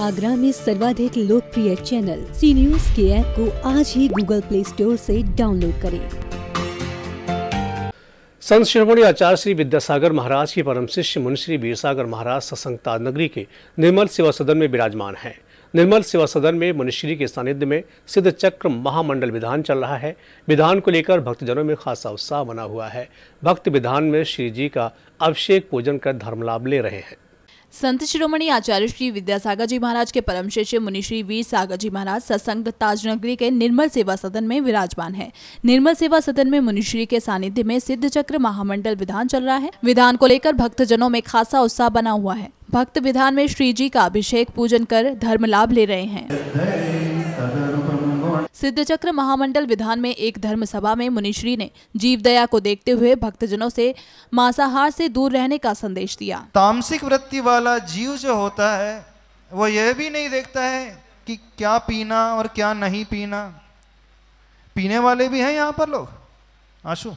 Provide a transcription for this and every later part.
आगरा में सर्वाधिक लोकप्रिय चैनल सी न्यूज के ऐप को आज ही गूगल प्ले स्टोर से डाउनलोड करें संत शिरोमणि आचार्य श्री विद्यासागर महाराज के परम शिष्य मुनि श्री सागर महाराज ससंगता नगरी के निर्मल सेवा सदन में विराजमान हैं निर्मल सेवा सदन में मुनिश्री के सानिध्य में सिद्ध चक्र महामंडल विधान चल रहा है विधान को लेकर भक्तजनों में खासा उत्साह बना हुआ है भक्त विधान में श्री जी का अभिषेक पूजन कर धर्म लाभ ले रहे हैं संत शिरोमणि आचार्य श्री विद्यासागर जी महाराज के परम शिष्य मुनिश्री वीर सागर जी महाराज सत्संग ताजनगरी के निर्मल सेवा सदन में विराजमान है निर्मल सेवा सदन में मुनिश्री के सानिध्य में सिद्ध चक्र महामंडल विधान चल रहा है विधान को लेकर भक्तजनों में खासा उत्साह बना हुआ है भक्त विधान में श्री जी का अभिषेक पूजन कर धर्म लाभ ले रहे हैं सिद्ध चक्र महामंडल विधान में एक धर्म सभा में मुनिश्री ने जीव दया को देखते हुए भक्तजनों से मांसाहार से दूर रहने का संदेश दिया तामसिक वृत्ति वाला जीव जो होता है वो यह भी नहीं देखता है कि क्या पीना और क्या नहीं पीना पीने वाले भी हैं यहाँ पर लोग आशु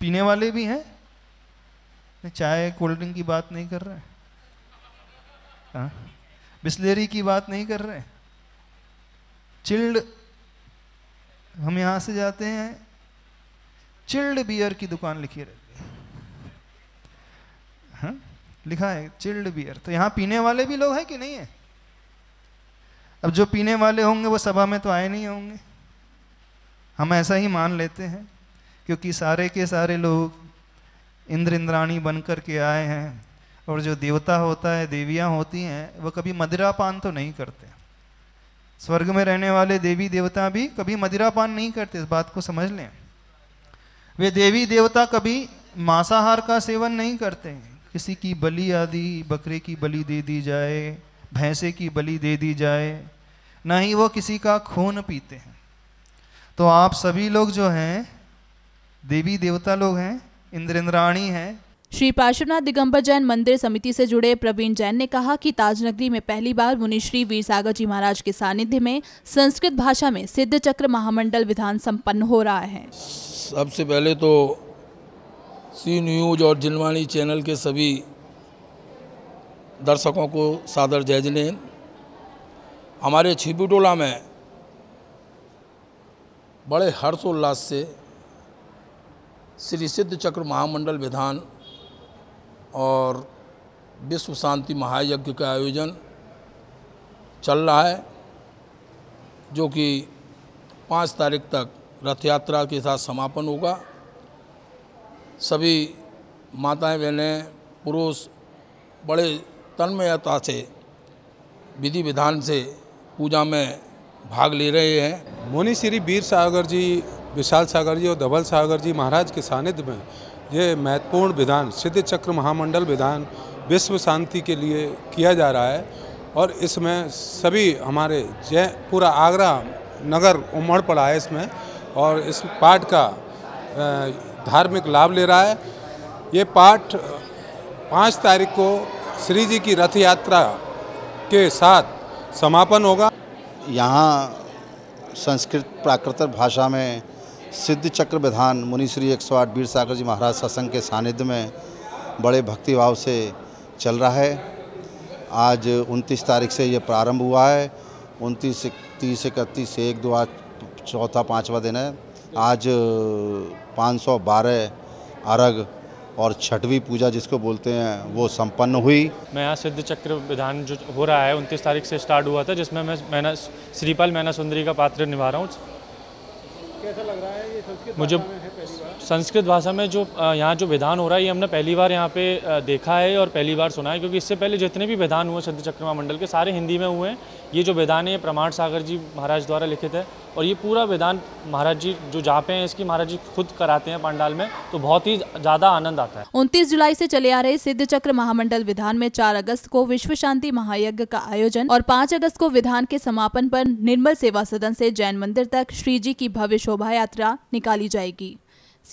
पीने वाले भी हैं चाय कोल्ड ड्रिंक की बात नहीं कर रहे हैं हाँ? बिस्लेरी की बात नहीं कर रहे हैं चिल्ड हम यहाँ से जाते हैं चिल्ड बियर की दुकान लिखी रहती है हाँ? लिखा है चिल्ड बियर तो यहाँ पीने वाले भी लोग हैं कि नहीं है अब जो पीने वाले होंगे वो सभा में तो आए नहीं होंगे हम ऐसा ही मान लेते हैं क्योंकि सारे के सारे लोग इंद्र इंद्राणी बन के आए हैं और जो देवता होता है देवियाँ होती हैं वो कभी मदिरा पान तो नहीं करते हैं स्वर्ग में रहने वाले देवी देवता भी कभी मदिरापान नहीं करते इस बात को समझ लें वे देवी देवता कभी मांसाहार का सेवन नहीं करते किसी की बलि आदि बकरे की बलि दे दी जाए भैंसे की बलि दे दी जाए ना ही वो किसी का खून पीते हैं तो आप सभी लोग जो हैं देवी देवता लोग हैं इंद्र इंद्राणी हैं श्री पार्श्वनाथ दिगंबर जैन मंदिर समिति से जुड़े प्रवीण जैन ने कहा कि ताजनगरी में पहली बार मुनि श्री वीर सागर जी महाराज के सानिध्य में संस्कृत भाषा में सिद्ध चक्र महामंडल विधान संपन्न हो रहा है सबसे पहले तो सी न्यूज और जिनवाणी चैनल के सभी दर्शकों को सादर जय जिले हमारे छिपीटोला में बड़े हर्षोल्लास से श्री सिद्ध चक्र महामंडल विधान और विश्व शांति महायज्ञ का आयोजन चल रहा है जो कि पाँच तारीख तक रथ यात्रा के साथ समापन होगा सभी माताएं बहनें पुरुष बड़े तन्मयता से विधि विधान से पूजा में भाग ले रहे हैं मुनि श्री वीर सागर जी विशाल सागर जी और धवल सागर जी महाराज के सानिध्य में ये महत्वपूर्ण विधान सिद्ध चक्र महामंडल विधान विश्व शांति के लिए किया जा रहा है और इसमें सभी हमारे जय पूरा आगरा नगर उमड़ पड़ा है इसमें और इस पाठ का धार्मिक लाभ ले रहा है ये पाठ पाँच तारीख को श्री जी की रथ यात्रा के साथ समापन होगा यहाँ संस्कृत प्राकृतिक भाषा में सिद्ध चक्र विधान मुनिश्री एक सौ आठ वीर सागर जी महाराज सत्संग के सानिध्य में बड़े भक्तिभाव से चल रहा है आज 29 तारीख से ये प्रारंभ हुआ है 29 तीस इकतीस एक दो आज चौथा पाँचवा दिन है आज 512 अर्घ और छठवीं पूजा जिसको बोलते हैं वो संपन्न हुई मैं यहाँ सिद्ध चक्र विधान जो हो रहा है 29 तारीख से स्टार्ट हुआ था जिसमें मैं मैना श्रीपाल मैना सुंदरी का पात्र निभा रहा हूँ कैसा लग रहा है ये संस्कृत मुझे संस्कृत भाषा में जो यहाँ जो विधान हो रहा है ये हमने पहली बार यहाँ पे देखा है और पहली बार सुना है क्योंकि इससे पहले जितने भी विधान हुए सिद्ध चक्रमा मंडल के सारे हिंदी में हुए हैं ये जो विधान है ये प्रमाण सागर जी महाराज द्वारा लिखित है और ये पूरा विधान महाराज जी जो जापे हैं इसकी महाराज जी खुद कराते हैं पंडाल में तो बहुत ही ज़्यादा आनंद आता है उनतीस जुलाई से चले आ रहे सिद्ध चक्र महामंडल विधान में चार अगस्त को विश्व शांति महायज्ञ का आयोजन और पाँच अगस्त को विधान के समापन पर निर्मल सेवा सदन से जैन मंदिर तक श्री जी की भविष्य शोभा यात्रा निकाली जाएगी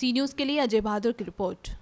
सी न्यूज़ के लिए अजय बहादुर की रिपोर्ट